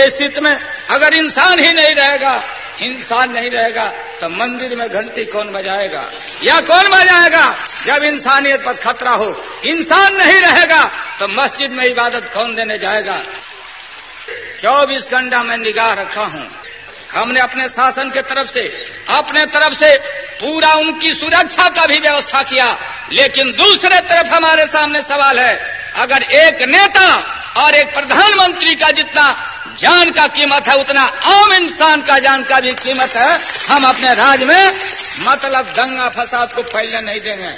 इस हित में अगर इंसान ही नहीं रहेगा इंसान नहीं रहेगा तो मंदिर में घंटी कौन बजाएगा या कौन बजाएगा जब इंसानियत पर खतरा हो इंसान नहीं रहेगा तो मस्जिद में इबादत कौन देने जाएगा चौबीस घंटा मैं निगाह रखा हूँ हमने अपने शासन के तरफ से अपने तरफ से पूरा उनकी सुरक्षा का भी व्यवस्था किया लेकिन दूसरे तरफ हमारे सामने सवाल है अगर एक नेता और एक प्रधानमंत्री का जितना जान का कीमत है उतना आम इंसान का जान का भी कीमत है हम अपने राज में मतलब दंगा फसाद को फैलने नहीं देंगे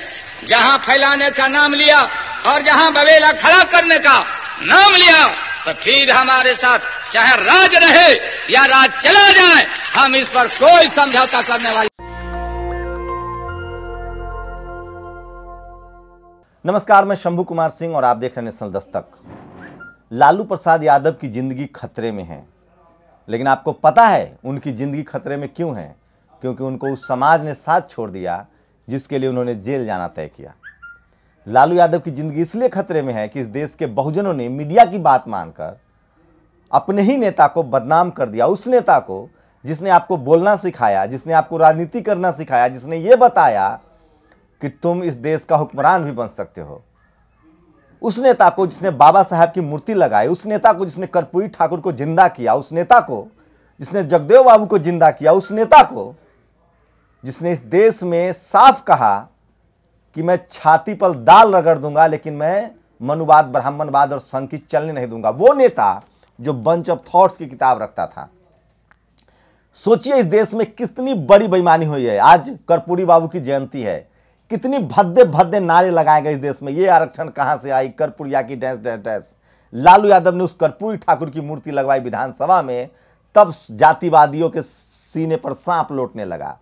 जहाँ फैलाने का नाम लिया और जहाँ बवेला खड़ा करने का नाम लिया तो फिर हमारे साथ चाहे राज रहे या राज चला जाए हम इस पर कोई समझौता करने वाले नमस्कार मैं शंभू कुमार सिंह और आप देख रहे हैं नेशनल दस्तक लालू प्रसाद यादव की ज़िंदगी खतरे में है लेकिन आपको पता है उनकी ज़िंदगी खतरे में क्यों है क्योंकि उनको उस समाज ने साथ छोड़ दिया जिसके लिए उन्होंने जेल जाना तय किया लालू यादव की ज़िंदगी इसलिए खतरे में है कि इस देश के बहुजनों ने मीडिया की बात मानकर अपने ही नेता को बदनाम कर दिया उस नेता को जिसने आपको बोलना सिखाया जिसने आपको राजनीति करना सिखाया जिसने ये बताया कि तुम इस देश का हुक्मरान भी बन सकते हो उस नेता को जिसने बाबा साहब की मूर्ति लगाई उस नेता को जिसने कर्पूरी ठाकुर को जिंदा किया उस नेता को जिसने जगदेव बाबू को जिंदा किया उस नेता को जिसने इस देश में साफ कहा कि मैं छाती पर दाल रगड़ दूंगा लेकिन मैं मनुवाद ब्राह्मणवाद और संघ चलने नहीं दूंगा वो नेता जो बंच ऑफ थॉट्स की किताब रखता था सोचिए इस देश में कितनी बड़ी बेईमानी हुई है आज कर्पूरी बाबू की जयंती है कितनी भद्दे भद्दे नारे लगाए गए इस देश में ये आरक्षण कहां से आई कर्पूरिया की dash dash dash Lalu Yadav ने उस कर्पूरी ठाकुर की मूर्ति लगवाई विधानसभा में तब जातिवादियों के सीने पर सांप लौटने लगा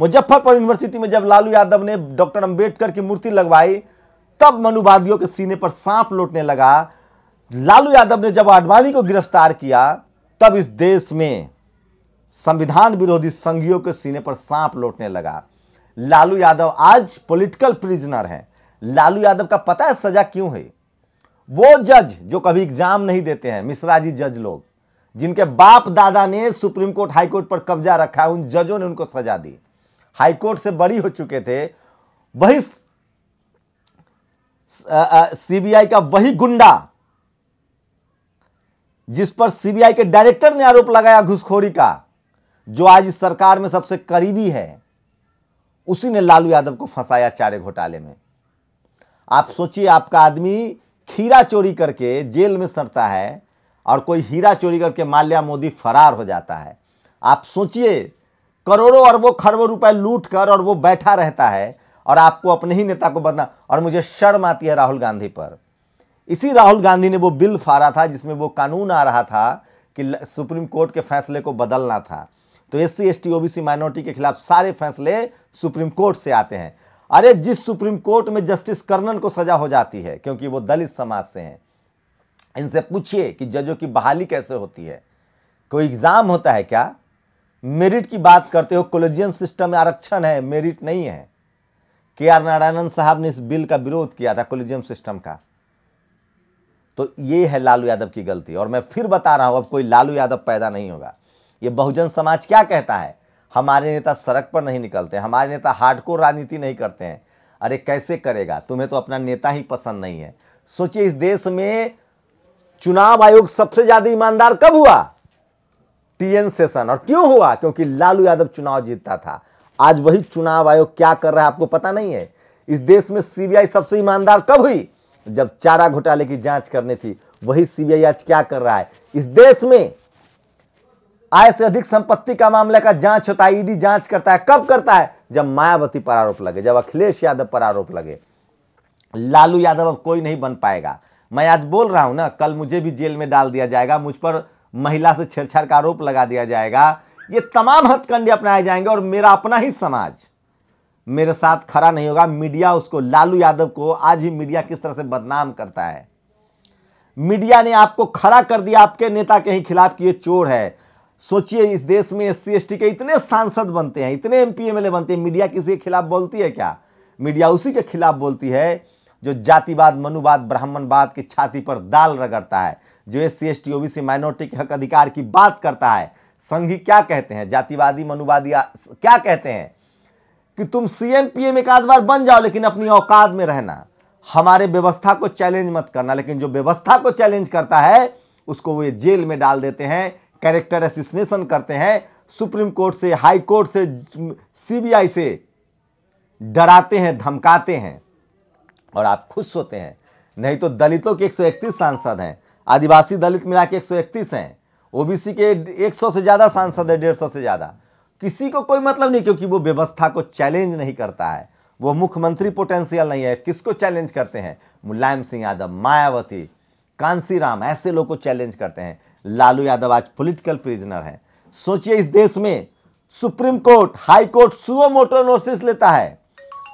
मुजफ्फरपुर यूनिवर्सिटी में जब लालू यादव ने डॉक्टर अंबेडकर की मूर्ति लगवाई तब मनुवादियों के सीने पर सांप लौटने लगा लालू यादव ने जब आडवाणी को गिरफ्तार किया तब इस देश में संविधान विरोधी संघियों के सीने पर सांप लौटने लगा लालू यादव आज पॉलिटिकल प्रिजनर हैं लालू यादव का पता है सजा क्यों है वो जज जो कभी एग्जाम नहीं देते हैं मिश्रा जी जज लोग जिनके बाप दादा ने सुप्रीम कोर्ट हाई कोर्ट पर कब्जा रखा है उन जजों ने उनको सजा दी हाई कोर्ट से बड़ी हो चुके थे वही सीबीआई का वही गुंडा जिस पर सीबीआई के डायरेक्टर ने आरोप लगाया घुसखोरी का जो आज इस सरकार में सबसे करीबी है उसी ने लालू यादव को फंसाया चारे घोटाले में आप सोचिए आपका आदमी खीरा चोरी करके जेल में सड़ता है और कोई हीरा चोरी करके माल्या मोदी फरार हो जाता है आप सोचिए करोड़ों अरबों खरबों रुपए लूट कर और वो बैठा रहता है और आपको अपने ही नेता को बदना और मुझे शर्म आती है राहुल गांधी पर इसी राहुल गांधी ने वो बिल फाड़ा था जिसमें वो कानून आ रहा था कि सुप्रीम कोर्ट के फैसले को बदलना था तो S C S T OBC minority के खिलाफ सारे फैसले सुप्रीम कोर्ट से आते हैं अरे जिस सुप्रीम कोर्ट में जस्टिस कर्नल को सजा हो जाती है क्योंकि वो दलित समाज से हैं इनसे पूछिए कि जजों की बहाली कैसे होती है कोई एग्ज़ाम होता है क्या मेरिट की बात करते हो कोलेजियम सिस्टम में आरक्षण है मेरिट नहीं है के आर नारायणन साहब ने इस बिल का विरोध किया था कोलेजियम सिस्टम का तो ये है लालू यादव की गलती और मैं फिर बता रहा हूं अब कोई लालू यादव पैदा नहीं होगा ये बहुजन समाज क्या कहता है हमारे नेता सड़क पर नहीं निकलते हमारे नेता हार्डकोर राजनीति नहीं करते हैं अरे कैसे करेगा तुम्हें तो अपना नेता ही पसंद नहीं है सोचिए इस देश में चुनाव आयोग सबसे ज्यादा ईमानदार कब हुआ टीएन सेशन और क्यों हुआ क्योंकि लालू यादव चुनाव जीतता था आज वही चुनाव आयोग क्या कर रहा है आपको पता नहीं है इस देश में सीबीआई सबसे ईमानदार कब हुई जब चारा घोटाले की जांच करनी थी वही सीबीआई आज क्या कर रहा है इस देश में आय से अधिक संपत्ति का मामला का जांच होता है ईडी जांच करता है कब करता है जब मायावती पर आरोप लगे जब अखिलेश यादव पर आरोप लगे लालू यादव अब कोई नहीं बन पाएगा मैं आज बोल रहा हूं ना कल मुझे भी जेल में डाल दिया जाएगा मुझ पर महिला से छेड़छाड़ का आरोप लगा दिया जाएगा ये तमाम हथकंडे अपनाए जाएंगे और मेरा अपना ही समाज मेरे साथ खड़ा नहीं होगा मीडिया उसको लालू यादव को आज ही मीडिया किस तरह से बदनाम करता है मीडिया ने आपको खड़ा कर दिया आपके नेता के ही खिलाफ कि ये चोर है सोचिए इस देश में एस सी के इतने सांसद बनते हैं इतने एम पी बनते हैं मीडिया किसी के खिलाफ बोलती है क्या मीडिया उसी के खिलाफ बोलती है जो जातिवाद मनुवाद ब्राह्मणवाद की छाती पर दाल रगड़ता है जो S C S T OBC minority के हक अधिकार की बात करता है संघी क्या कहते हैं जातिवादी मनुवादी क्या कहते हैं कि तुम सी एम पी एम एक आध बार बन जाओ लेकिन अपनी औकात में रहना हमारे व्यवस्था को चैलेंज मत करना लेकिन जो व्यवस्था को चैलेंज करता है उसको वे जेल में डाल देते हैं कैरेक्टर एसिसनेशन करते हैं सुप्रीम कोर्ट से हाई कोर्ट से सीबीआई से डराते हैं धमकाते हैं और आप खुश होते हैं नहीं तो दलितों के 131 सांसद हैं आदिवासी दलित मिला के एक हैं ओबीसी के 100 से ज़्यादा सांसद है डेढ़ से ज़्यादा किसी को कोई मतलब नहीं क्योंकि वो व्यवस्था को चैलेंज नहीं करता है वो मुख्यमंत्री पोटेंशियल नहीं है किसको चैलेंज करते हैं मुलायम सिंह यादव मायावती कांसीराम ऐसे लोग को चैलेंज करते हैं लालू यादव आज पॉलिटिकल प्रिजनर है सोचिए इस देश में Supreme Court High Court suo motu notice लेता है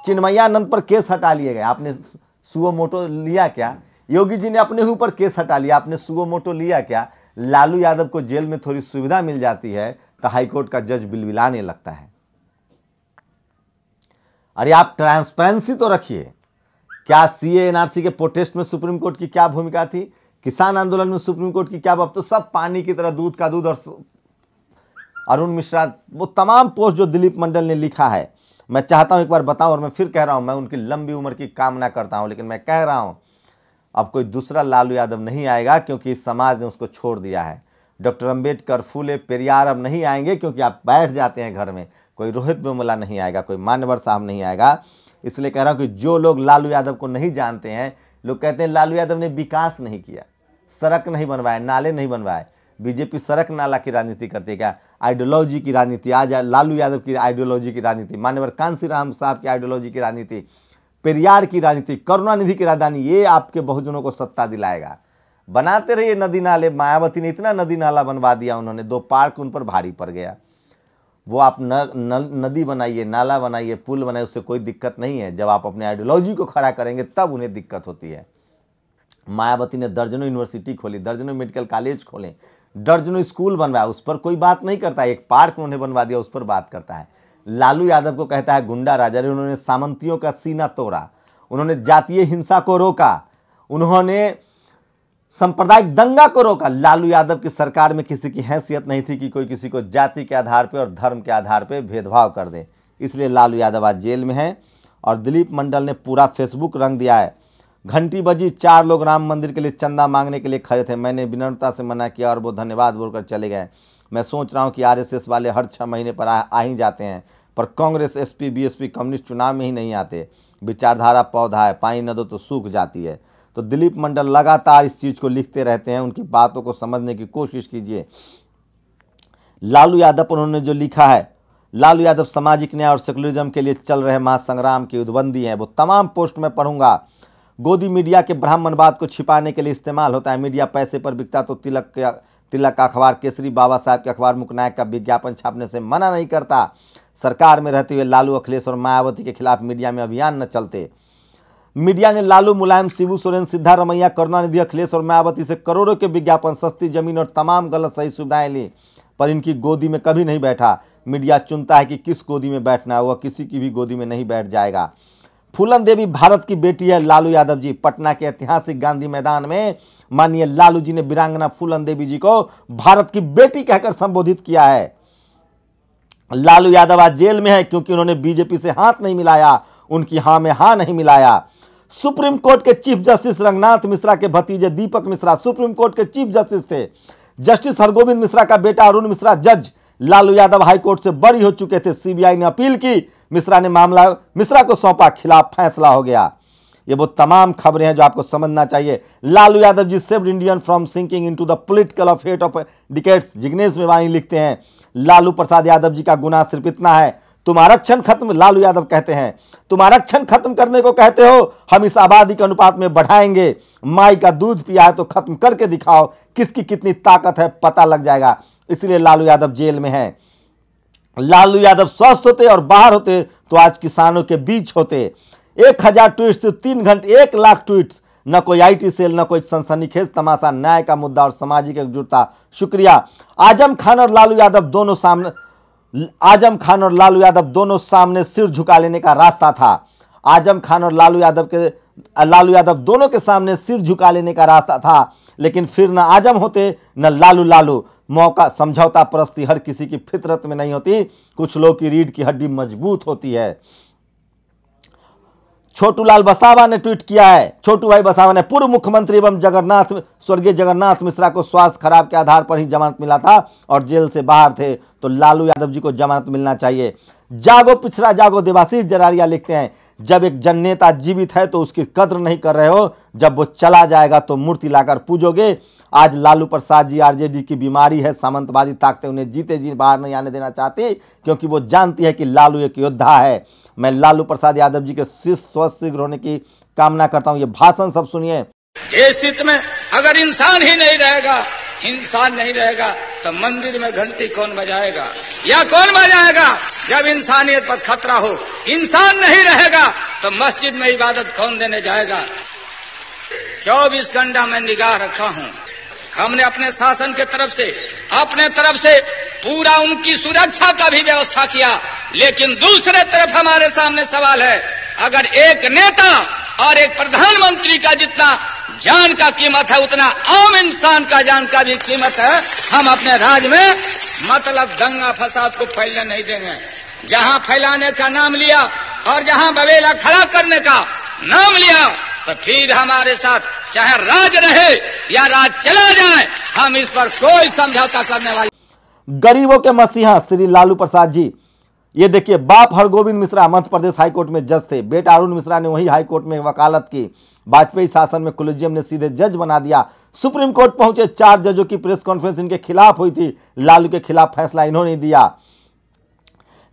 चिन्मयानंद पर केस हटा लिए गए आपने सुओ मोटो लिया क्या योगी जी ने अपने ऊपर केस हटा लिया आपने सुओ मोटो लिया क्या लालू यादव को जेल में थोड़ी सुविधा मिल जाती है तो हाईकोर्ट का जज बिलबिलाने लगता है अरे आप ट्रांसपेरेंसी तो रखिए क्या सी एनआरसी के प्रोटेस्ट में सुप्रीम कोर्ट की क्या भूमिका थी किसान आंदोलन में सुप्रीम कोर्ट की क्या अब तो सब पानी की तरह दूध का दूध और अरुण मिश्रा वो तमाम पोस्ट जो दिलीप मंडल ने लिखा है मैं चाहता हूँ एक बार बताऊँ और मैं फिर कह रहा हूँ मैं उनकी लंबी उम्र की कामना करता हूँ लेकिन मैं कह रहा हूँ अब कोई दूसरा लालू यादव नहीं आएगा क्योंकि इस समाज ने उसको छोड़ दिया है डॉक्टर अम्बेडकर फूले पेरियार अब नहीं आएंगे क्योंकि आप बैठ जाते हैं घर में कोई रोहित बेमला नहीं आएगा कोई मान्यवर साहब नहीं आएगा इसलिए कह रहा हूँ कि जो लोग लालू यादव को नहीं जानते हैं लोग कहते हैं लालू यादव ने विकास नहीं किया सड़क नहीं बनवाए नाले नहीं बनवाए बीजेपी सड़क नाला की राजनीति करती है क्या आइडियोलॉजी की राजनीति आज लालू यादव की आइडियोलॉजी की राजनीति मान्यवर कांसी राम साहब की आइडियोलॉजी की राजनीति पेरियार की राजनीति करुणानिधि की राजधानी ये आपके बहुजनों को सत्ता दिलाएगा बनाते रहिए नदी नाले मायावती ने इतना नदी नाला बनवा दिया उन्होंने दो पार्क उन पर भारी पड़ गया वो आप न, न, नदी बनाइए नाला बनाइए पुल बनाइए उससे कोई दिक्कत नहीं है जब आप अपने आइडियोलॉजी को खड़ा करेंगे तब उन्हें दिक्कत होती है मायावती ने दर्जनों यूनिवर्सिटी खोली दर्जनों मेडिकल कॉलेज खोले दर्जनों स्कूल बनवाया उस पर कोई बात नहीं करता एक पार्क उन्होंने बनवा दिया उस पर बात करता है लालू यादव को कहता है गुंडा राजा उन्होंने सामंतियों का सीना तोड़ा उन्होंने जातीय हिंसा को रोका उन्होंने सांप्रदायिक दंगा को रोका लालू यादव की सरकार में किसी की हैसियत नहीं थी कि कोई किसी को जाति के आधार पर और धर्म के आधार पर भेदभाव कर दे इसलिए लालू यादव आज जेल में हैं और दिलीप मंडल ने पूरा फेसबुक रंग दिया है घंटी बजी चार लोग राम मंदिर के लिए चंदा मांगने के लिए खड़े थे मैंने विनम्रता से मना किया और वो धन्यवाद बोलकर चले गए मैं सोच रहा हूँ कि आरएसएस वाले हर छः महीने पर आ, आ ही जाते हैं पर कांग्रेस एसपी बीएसपी कम्युनिस्ट चुनाव में ही नहीं आते विचारधारा पौधा है पानी न दो तो सूख जाती है तो दिलीप मंडल लगातार इस चीज़ को लिखते रहते हैं उनकी बातों को समझने की कोशिश कीजिए लालू यादव पर उन्होंने जो लिखा है लालू यादव सामाजिक न्याय और सेकुलरिज्म के लिए चल रहे महासंग्राम की उद्बंदी हैं वो तमाम पोस्ट में पढ़ूंगा गोदी मीडिया के ब्राह्मणवाद को छिपाने के लिए इस्तेमाल होता है मीडिया पैसे पर बिकता तो तिलक के तिलक का अखबार केसरी बाबा साहब के अखबार मुकनायक का विज्ञापन छापने से मना नहीं करता सरकार में रहते हुए लालू अखिलेश और मायावती के खिलाफ मीडिया में अभियान न चलते मीडिया ने लालू मुलायम शिवू सोरेन सिद्धारमैया करुणानिधि अखिलेश और मायावती से करोड़ों के विज्ञापन सस्ती जमीन और तमाम गलत सही सुविधाएं ली पर इनकी गोदी में कभी नहीं बैठा मीडिया चुनता है कि किस गोदी में बैठना है वह किसी की भी गोदी में नहीं बैठ जाएगा फूलन देवी भारत की बेटी है लालू यादव जी पटना के ऐतिहासिक गांधी मैदान में माननीय लालू जी ने वीरांगना फूलन देवी जी को भारत की बेटी कहकर संबोधित किया है लालू यादव आज जेल में है क्योंकि उन्होंने बीजेपी से हाथ नहीं मिलाया उनकी हाँ में हाँ नहीं मिलाया सुप्रीम कोर्ट के चीफ जस्टिस रंगनाथ मिश्रा के भतीजे दीपक मिश्रा सुप्रीम कोर्ट के चीफ जस्टिस थे जस्टिस हरगोविंद मिश्रा का बेटा अरुण मिश्रा जज लालू यादव हाईकोर्ट से बड़ी हो चुके थे सीबीआई ने अपील की मिश्रा ने मामला मिश्रा को सौंपा खिलाफ फैसला हो गया ये वो तमाम खबरें हैं जो आपको समझना चाहिए Lalu Yadav ji saved Indian from sinking into the political of hate of decades Jignesh Mevani लिखते हैं लालू प्रसाद यादव जी का गुना सिर्फ इतना है तुम्हारा क्षण खत्म लालू यादव कहते हैं तुम्हारा क्षण खत्म करने को कहते हो हम इस आबादी के अनुपात में बढ़ाएंगे माई का दूध पिया है तो खत्म करके दिखाओ किसकी कितनी ताकत है पता लग जाएगा इसलिए लालू यादव जेल में है लालू यादव स्वस्थ होते और बाहर होते तो आज किसानों के बीच होते एक हजार ट्वीट तीन घंटे एक लाख ट्वीट न कोई आईटी सेल न कोई सनसनीखेज तमाशा न्याय का मुद्दा और सामाजिक एकजुटता शुक्रिया आजम खान और लालू यादव दोनों सामने आजम खान और लालू यादव दोनों सामने सिर झुका लेने का रास्ता था आजम खान और लालू यादव के लालू यादव दोनों के सामने सिर झुका लेने का रास्ता था लेकिन फिर न आजम होते न लालू लालू मौका समझौता परस्ती हर किसी की फितरत में नहीं होती कुछ लोग की रीढ़ की हड्डी मजबूत होती है छोटू लाल बसावा ने ट्वीट किया है छोटू भाई बसावा ने पूर्व मुख्यमंत्री एवं जगन्नाथ स्वर्गीय जगन्नाथ मिश्रा को स्वास्थ्य खराब के आधार पर ही जमानत मिला था और जेल से बाहर थे तो लालू यादव जी को जमानत मिलना चाहिए जागो पिछड़ा जागो देवाशीष जरारिया लिखते हैं जब एक जन नेता जीवित है तो उसकी कद्र नहीं कर रहे हो जब वो चला जाएगा तो मूर्ति लाकर पूजोगे आज लालू प्रसाद जी आरजेडी की बीमारी है सामंतवादी ताकतें उन्हें जीते जी बाहर नहीं आने देना चाहती क्योंकि वो जानती है कि लालू एक योद्धा है मैं लालू प्रसाद यादव जी के स्वस्थ होने की कामना करता हूँ ये भाषण सब सुनिए में अगर इंसान ही नहीं रहेगा इंसान नहीं रहेगा तो मंदिर में घंटी कौन बजाएगा या कौन बजाएगा जब इंसानियत पर खतरा हो इंसान नहीं रहेगा तो मस्जिद में इबादत कौन देने जाएगा चौबीस घंटा मैं निगाह रखा हूं हमने अपने शासन के तरफ से अपने तरफ से पूरा उनकी सुरक्षा का भी व्यवस्था किया लेकिन दूसरे तरफ हमारे सामने सवाल है अगर एक नेता और एक प्रधानमंत्री का जितना जान का कीमत है उतना आम इंसान का जान का भी कीमत है हम अपने राज में मतलब दंगा फसाद को फैलने नहीं देंगे जहां फैलाने का नाम लिया और जहां बवेला खड़ा करने का नाम लिया तो फिर हमारे साथ चाहे राज रहे या राज चला जाए हम इस पर कोई समझौता करने वाले गरीबों के मसीहा श्री लालू प्रसाद जी ये देखिए बाप हरगोविंद मिश्रा मध्य प्रदेश हाईकोर्ट में जज थे बेटा अरुण मिश्रा ने वही हाईकोर्ट में वकालत की वाजपेयी शासन में कुलजियम ने सीधे जज बना दिया सुप्रीम कोर्ट पहुंचे चार जजों की प्रेस कॉन्फ्रेंस इनके खिलाफ हुई थी लालू के खिलाफ फैसला इन्होंने दिया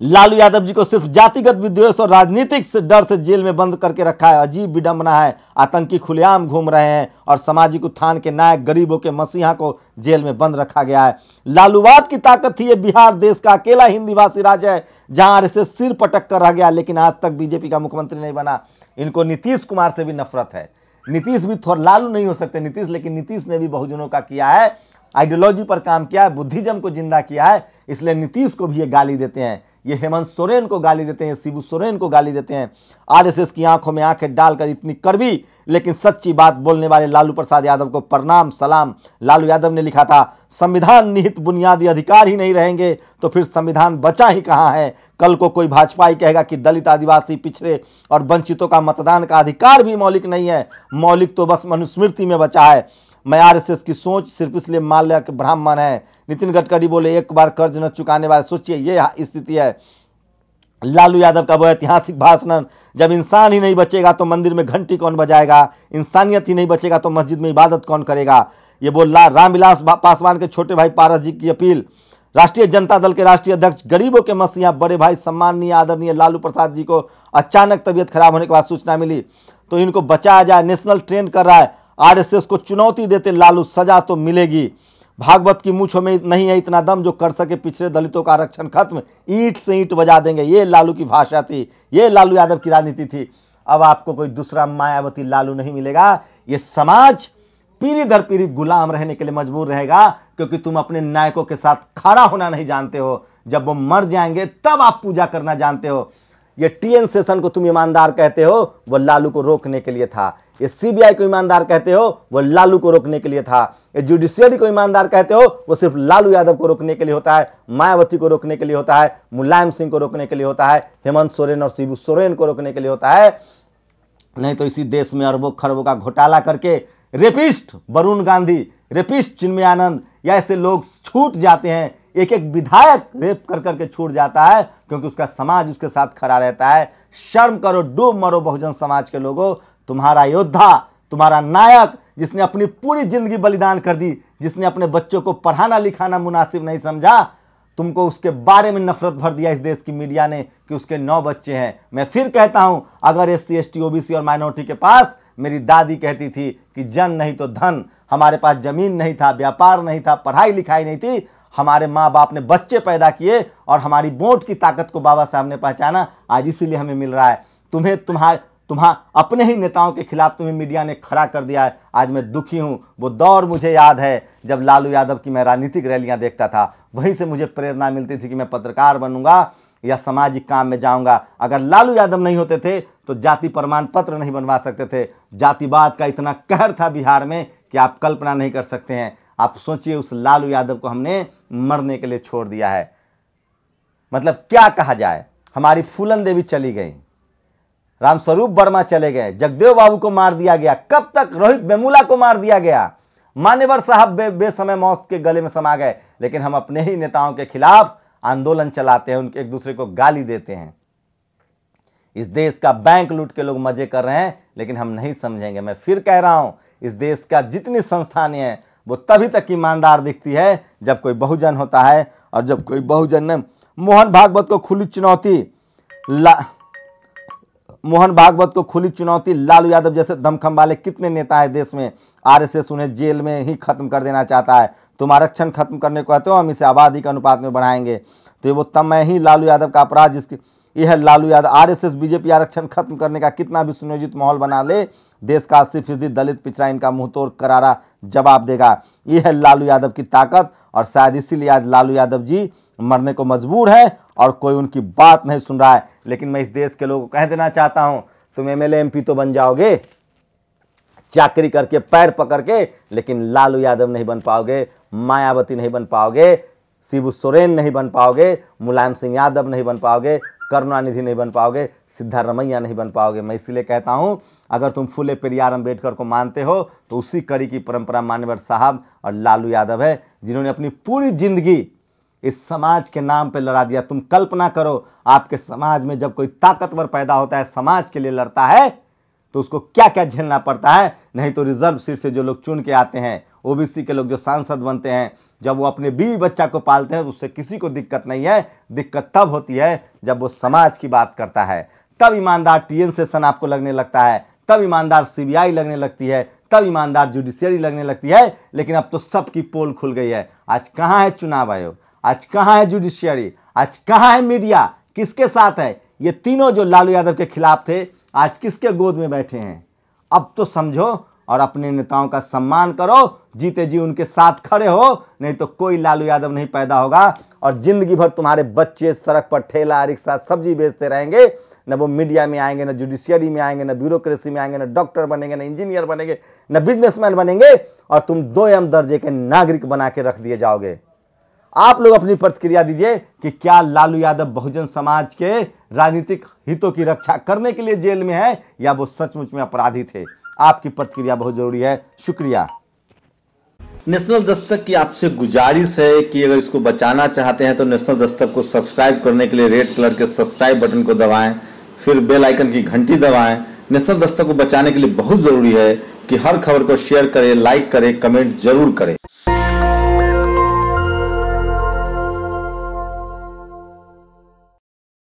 लालू यादव जी को सिर्फ जातिगत विद्वेष और राजनीतिक से डर से जेल में बंद करके रखा है अजीब विडम्बना है आतंकी खुलेआम घूम रहे हैं और सामाजिक उत्थान के नायक गरीबों के मसीहा को जेल में बंद रखा गया है लालूवाद की ताकत थी ये बिहार देश का अकेला हिंदी भाषी राज्य है जहां आर सिर पटक कर रह गया लेकिन आज तक बीजेपी का मुख्यमंत्री नहीं बना इनको नीतीश कुमार से भी नफरत है नीतीश भी थोड़ा लालू नहीं हो सकते नीतीश लेकिन नीतीश ने भी बहुजनों का किया है आइडियोलॉजी पर काम किया है बुद्धिज्म को जिंदा किया है इसलिए नीतीश को भी ये गाली देते हैं ये हेमंत सोरेन को गाली देते हैं शिबू सोरेन को गाली देते हैं आरएसएस की आंखों में आंखें डालकर इतनी कड़वी लेकिन सच्ची बात बोलने वाले लालू प्रसाद यादव को प्रणाम सलाम लालू यादव ने लिखा था संविधान निहित बुनियादी अधिकार ही नहीं रहेंगे तो फिर संविधान बचा ही कहाँ है कल को कोई भाजपा ही कहेगा कि दलित आदिवासी पिछड़े और वंचितों का मतदान का अधिकार भी मौलिक नहीं है मौलिक तो बस मनुस्मृति में बचा है मैं एस की सोच सिर्फ इसलिए मान लिया कि ब्राह्मण है नितिन गडकरी बोले एक बार कर्ज न चुकाने वाले सोचिए ये स्थिति है लालू यादव का वो ऐतिहासिक भाषण जब इंसान ही नहीं बचेगा तो मंदिर में घंटी कौन बजाएगा इंसानियत ही नहीं बचेगा तो मस्जिद में इबादत कौन करेगा ये बोल ला रामविलास पासवान के छोटे भाई पारस जी की अपील राष्ट्रीय जनता दल के राष्ट्रीय अध्यक्ष गरीबों के मसीहा बड़े भाई सम्माननीय आदरणीय लालू प्रसाद जी को अचानक तबीयत खराब होने के बाद सूचना मिली तो इनको बचाया जाए नेशनल ट्रेंड कर रहा है आरएसएस को चुनौती देते लालू सजा तो मिलेगी भागवत की मूछों में नहीं है इतना दम जो कर सके पिछड़े दलितों का आरक्षण खत्म ईट से ईट बजा देंगे ये लालू की भाषा थी ये लालू यादव की राजनीति थी अब आपको कोई दूसरा मायावती लालू नहीं मिलेगा ये समाज पीढ़ी दर पीढ़ी गुलाम रहने के लिए मजबूर रहेगा क्योंकि तुम अपने नायकों के साथ खड़ा होना नहीं जानते हो जब वो मर जाएंगे तब आप पूजा करना जानते हो ये टीएन सेशन को तुम ईमानदार कहते हो वह लालू को रोकने के लिए था ये सीबीआई को ईमानदार कहते हो वह लालू को रोकने के लिए था ये जुडिशियरी को ईमानदार कहते हो वो सिर्फ लालू यादव को रोकने के लिए होता है मायावती को रोकने के लिए होता है मुलायम सिंह को रोकने के लिए होता है हेमंत सोरेन और शिबू सोरेन को रोकने के लिए होता है नहीं तो इसी देश में अरबों खरबों का घोटाला करके रेपिस्ट वरुण गांधी रेपिस्ट चिन्मयानंद या ऐसे लोग छूट जाते हैं एक एक विधायक रेप कर करके छूट जाता है क्योंकि उसका समाज उसके साथ खड़ा रहता है शर्म करो डूब मरो बहुजन समाज के लोगों तुम्हारा योद्धा तुम्हारा नायक जिसने अपनी पूरी जिंदगी बलिदान कर दी जिसने अपने बच्चों को पढ़ाना लिखाना मुनासिब नहीं समझा तुमको उसके बारे में नफरत भर दिया इस देश की मीडिया ने कि उसके नौ बच्चे हैं मैं फिर कहता हूं अगर S C S T OBC और माइनॉरिटी के पास मेरी दादी कहती थी कि जन नहीं तो धन हमारे पास जमीन नहीं था व्यापार नहीं था पढ़ाई लिखाई नहीं थी हमारे माँ बाप ने बच्चे पैदा किए और हमारी वोट की ताकत को बाबा साहब ने पहचाना आज इसीलिए हमें मिल रहा है तुम्हें तुम्हारे तुम्हार अपने ही नेताओं के खिलाफ तुम्हें मीडिया ने खड़ा कर दिया है आज मैं दुखी हूँ वो दौर मुझे याद है जब लालू यादव की मैं राजनीतिक रैलियाँ देखता था वहीं से मुझे प्रेरणा मिलती थी कि मैं पत्रकार बनूंगा या सामाजिक काम में जाऊंगा अगर लालू यादव नहीं होते थे तो जाति प्रमाण पत्र नहीं बनवा सकते थे जातिवाद का इतना कहर था बिहार में कि आप कल्पना नहीं कर सकते हैं आप सोचिए उस लालू यादव को हमने मरने के लिए छोड़ दिया है मतलब क्या कहा जाए हमारी फूलन देवी चली गई रामस्वरूप वर्मा चले गए जगदेव बाबू को मार दिया गया कब तक रोहित बेमूला को मार दिया गया मान्यवर साहब बे बेसमय मौत के गले में समा गए लेकिन हम अपने ही नेताओं के खिलाफ आंदोलन चलाते हैं उनके एक दूसरे को गाली देते हैं इस देश का बैंक लूट के लोग मजे कर रहे हैं लेकिन हम नहीं समझेंगे मैं फिर कह रहा हूं इस देश का जितनी संस्थानें हैं वो तभी तक ईमानदार दिखती है जब कोई बहुजन होता है और जब कोई बहुजन ने मोहन भागवत को खुली चुनौती मोहन भागवत को खुली चुनौती लालू यादव जैसे दमखम वाले कितने नेता है देश में आरएसएस उन्हें जेल में ही खत्म कर देना चाहता है तुम आरक्षण खत्म करने को कहते हो हम इसे आबादी के अनुपात में बढ़ाएंगे तो ये वो तमय ही लालू यादव का अपराध जिसकी यह है लालू यादव आरएसएस बीजेपी आरक्षण खत्म करने का कितना भी सुनियोजित माहौल बना ले देश का अस्सी फीसदी दलित पिछड़ा इनका मुंहतोड़ करारा जवाब देगा यह है लालू यादव की ताकत और शायद इसीलिए आज लालू यादव जी मरने को मजबूर है और कोई उनकी बात नहीं सुन रहा है लेकिन मैं इस देश के लोगों को कह देना चाहता हूँ तुम एम एल तो बन जाओगे चाकरी करके पैर पकड़ के लेकिन लालू यादव नहीं बन पाओगे मायावती नहीं बन पाओगे शिबू सोरेन नहीं बन पाओगे मुलायम सिंह यादव नहीं बन पाओगे करुणानिधि नहीं बन पाओगे सिद्धारमैया नहीं बन पाओगे मैं इसीलिए कहता हूँ अगर तुम फुले पेरियार अम्बेडकर को मानते हो तो उसी कड़ी की परंपरा मान्यवर साहब और लालू यादव है जिन्होंने अपनी पूरी जिंदगी इस समाज के नाम पे लड़ा दिया तुम कल्पना करो आपके समाज में जब कोई ताकतवर पैदा होता है समाज के लिए लड़ता है तो उसको क्या क्या झेलना पड़ता है नहीं तो रिजर्व सीट से जो लोग चुन के आते हैं ओबीसी के लोग जो सांसद बनते हैं जब वो अपने बीवी बच्चा को पालते हैं तो उससे किसी को दिक्कत नहीं है दिक्कत तब होती है जब वो समाज की बात करता है तब ईमानदार एन सेशन आपको लगने लगता है तब ईमानदार सीबीआई लगने लगती है तब ईमानदार जुडिशियरी लगने लगती है लेकिन अब तो सबकी पोल खुल गई है आज कहाँ है चुनाव आयोग आज कहाँ है जुडिशियरी आज कहाँ है मीडिया किसके साथ है ये तीनों जो लालू यादव के खिलाफ थे आज किसके गोद में बैठे हैं अब तो समझो और अपने नेताओं का सम्मान करो जीते जी उनके साथ खड़े हो नहीं तो कोई लालू यादव नहीं पैदा होगा और जिंदगी भर तुम्हारे बच्चे सड़क पर ठेला रिक्शा सब्जी बेचते रहेंगे न वो मीडिया में आएंगे न जुडिशियरी में आएंगे न ब्यूरोक्रेसी में आएंगे न डॉक्टर बनेंगे न इंजीनियर बनेंगे न बिजनेसमैन बनेंगे और तुम दो एम दर्जे के नागरिक बना के रख दिए जाओगे आप लोग अपनी प्रतिक्रिया दीजिए कि क्या लालू यादव बहुजन समाज के राजनीतिक हितों की रक्षा करने के लिए जेल में है या वो सचमुच में अपराधी थे आपकी प्रतिक्रिया बहुत जरूरी है शुक्रिया नेशनल दस्तक की आपसे गुजारिश है कि अगर इसको बचाना चाहते हैं तो नेशनल दस्तक को सब्सक्राइब करने के लिए रेड कलर के सब्सक्राइब बटन को दबाएं फिर बेल आइकन की घंटी दबाएं नेशनल दस्तक को बचाने के लिए बहुत ज़रूरी है कि हर खबर को शेयर करें लाइक करें कमेंट जरूर करें